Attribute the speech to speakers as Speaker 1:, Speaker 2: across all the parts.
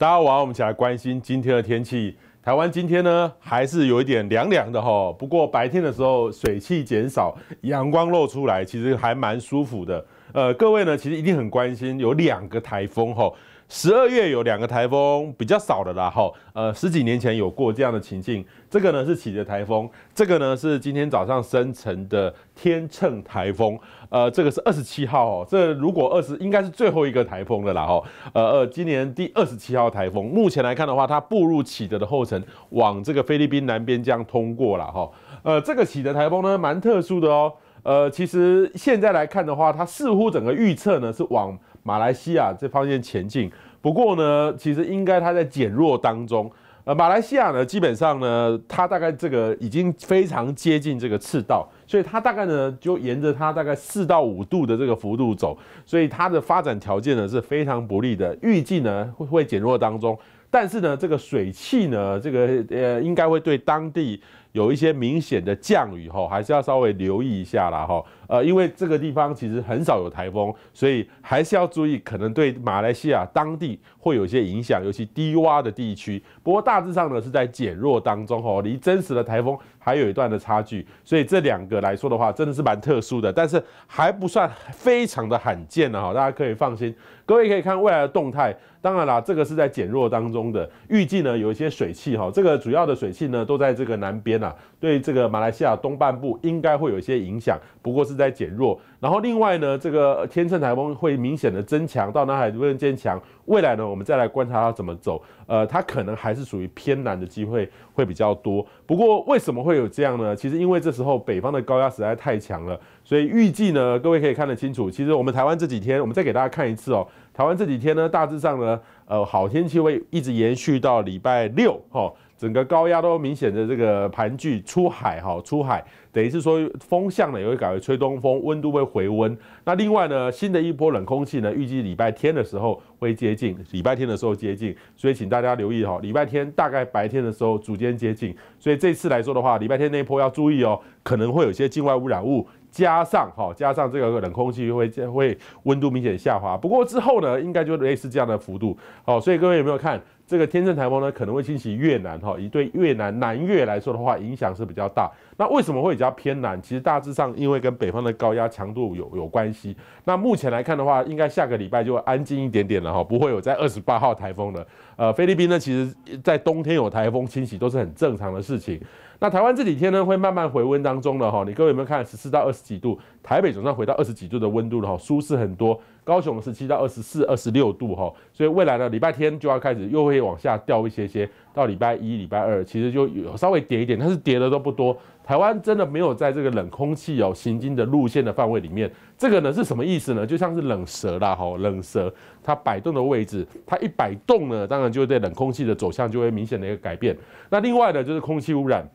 Speaker 1: 大家晚我们一起来关心今天的天气。台湾今天呢，还是有一点凉凉的哈。不过白天的时候，水汽减少，阳光露出来，其实还蛮舒服的。呃，各位呢，其实一定很关心，有两个台风吼，十二月有两个台风比较少的啦哈。呃，十几年前有过这样的情境，这个呢是启德台风，这个呢是今天早上生成的天秤台风。呃，这个是二十七号哦，这如果二十应该是最后一个台风的啦哈。呃呃，今年第二十七号台风，目前来看的话，它步入启德的后程，往这个菲律宾南边样通过了哈。呃，这个启德台风呢，蛮特殊的哦。呃，其实现在来看的话，它似乎整个预测呢是往马来西亚这方面前进。不过呢，其实应该它在减弱当中。呃，马来西亚呢，基本上呢，它大概这个已经非常接近这个赤道，所以它大概呢就沿着它大概四到五度的这个幅度走，所以它的发展条件呢是非常不利的。预计呢会减弱当中，但是呢这个水汽呢，这个呃应该会对当地。有一些明显的降雨哈，还是要稍微留意一下啦哈。呃，因为这个地方其实很少有台风，所以还是要注意，可能对马来西亚当地会有一些影响，尤其低洼的地区。不过大致上呢是在减弱当中哈，离真实的台风还有一段的差距。所以这两个来说的话，真的是蛮特殊的，但是还不算非常的罕见的哈，大家可以放心。各位可以看未来的动态，当然啦，这个是在减弱当中的，预计呢有一些水汽哈，这个主要的水汽呢都在这个南边。那对这个马来西亚东半部应该会有一些影响，不过是在减弱。然后另外呢，这个天秤台风会明显的增强，到南海逐渐变强。未来呢，我们再来观察它怎么走。呃，它可能还是属于偏南的机会会比较多。不过为什么会有这样呢？其实因为这时候北方的高压实在太强了，所以预计呢，各位可以看得清楚。其实我们台湾这几天，我们再给大家看一次哦。台湾这几天呢，大致上呢，呃，好天气会一直延续到礼拜六，哈。整个高压都明显的这个盘踞出海哈，出海等于是说风向呢也会改为吹东风，温度会回温。那另外呢，新的一波冷空气呢，预计礼拜天的时候会接近，礼拜天的时候接近，所以请大家留意哈，礼拜天大概白天的时候逐渐接近，所以这次来说的话，礼拜天那一波要注意哦，可能会有些境外污染物，加上哈，加上这个冷空气会会温度明显下滑。不过之后呢，应该就类似这样的幅度哦，所以各位有没有看？这个天正台风呢，可能会侵袭越南哈，以对越南南越来说的话，影响是比较大。那为什么会比较偏南？其实大致上因为跟北方的高压强度有有关系。那目前来看的话，应该下个礼拜就会安静一点点了哈，不会有在二十八号台风了。呃，菲律宾呢，其实在冬天有台风侵袭都是很正常的事情。那台湾这几天呢，会慢慢回温当中了哈。你各位有没有看十四到二十几度？台北总算回到二十几度的温度了哈，舒适很多。高雄十七到二十四、二十六度哈，所以未来呢，礼拜天就要开始又会往下掉一些些，到礼拜一、礼拜二，其实就有稍微跌一点，但是跌的都不多。台湾真的没有在这个冷空气有行进的路线的范围里面，这个呢是什么意思呢？就像是冷蛇啦，吼，冷蛇它摆动的位置，它一摆动呢，当然就对冷空气的走向就会明显的一个改变。那另外呢，就是空气污染。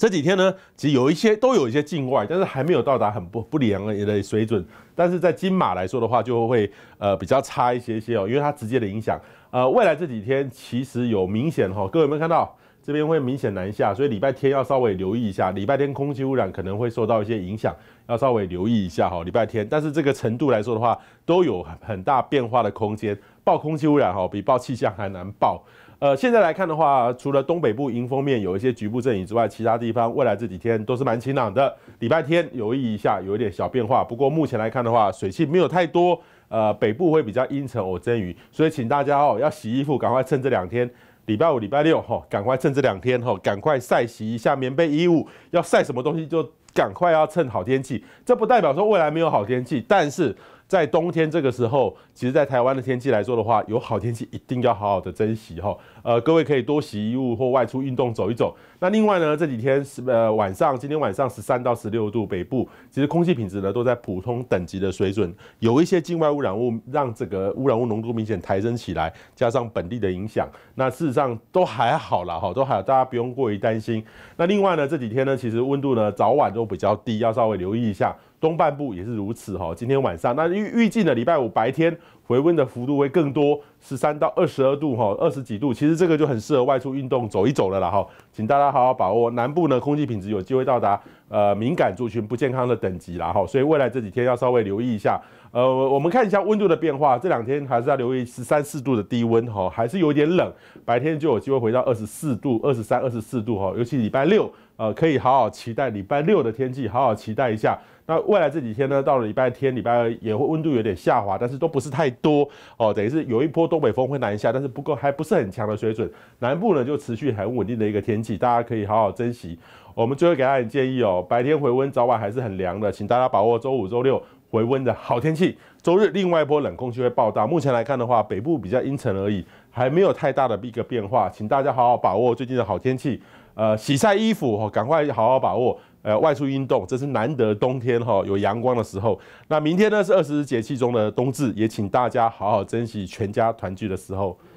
Speaker 1: 这几天呢，其实有一些都有一些境外，但是还没有到达很不不良的水准。但是在金马来说的话，就会呃比较差一些些哦，因为它直接的影响。呃，未来这几天其实有明显哈，各位有没有看到这边会明显南下？所以礼拜天要稍微留意一下，礼拜天空气污染可能会受到一些影响，要稍微留意一下哈，礼拜天。但是这个程度来说的话，都有很很大变化的空间。报空气污染哈，比报气象还难报。呃，现在来看的话，除了东北部迎风面有一些局部阵雨之外，其他地方未来这几天都是蛮晴朗的。礼拜天留意一下，有一点小变化。不过目前来看的话，水汽没有太多，呃，北部会比较阴沉偶阵雨，所以请大家哦，要洗衣服赶快趁这两天，礼拜五、礼拜六哈，赶快趁这两天哈，赶快晒洗一下棉被衣物。要晒什么东西就赶快要趁好天气。这不代表说未来没有好天气，但是。在冬天这个时候，其实，在台湾的天气来说的话，有好天气一定要好好的珍惜哈。呃，各位可以多洗衣物或外出运动走一走。那另外呢，这几天是呃晚上，今天晚上十三到十六度，北部其实空气品质呢都在普通等级的水准，有一些境外污染物让这个污染物浓度明显抬升起来，加上本地的影响，那事实上都还好啦，哈，都还好，大家不用过于担心。那另外呢，这几天呢，其实温度呢早晚都比较低，要稍微留意一下。东半部也是如此哈，今天晚上那预预计呢，礼拜五白天回温的幅度会更多，十三到二十二度哈，二十几度，其实这个就很适合外出运动走一走了哈，请大家好好把握。南部呢，空气品质有机会到达呃敏感族群不健康的等级然哈，所以未来这几天要稍微留意一下。呃，我们看一下温度的变化，这两天还是要留意十三四度的低温哈，还是有点冷。白天就有机会回到二十四度、二十三、二十四度哈，尤其礼拜六，呃，可以好好期待礼拜六的天气，好好期待一下。那未来这几天呢，到了礼拜天、礼拜二也会温度有点下滑，但是都不是太多哦，等于是有一波东北风会南下，但是不够还不是很强的水准。南部呢就持续很稳定的一个天气，大家可以好好珍惜。我们最后给大家点建议哦，白天回温，早晚还是很凉的，请大家把握周五、周六。回温的好天气，周日另外一波冷空气会报道。目前来看的话，北部比较阴沉而已，还没有太大的一个变化，请大家好好把握最近的好天气，呃，洗晒衣服，赶快好好把握，呃，外出运动，这是难得冬天哈有阳光的时候。那明天呢是二十四节气中的冬至，也请大家好好珍惜全家团聚的时候。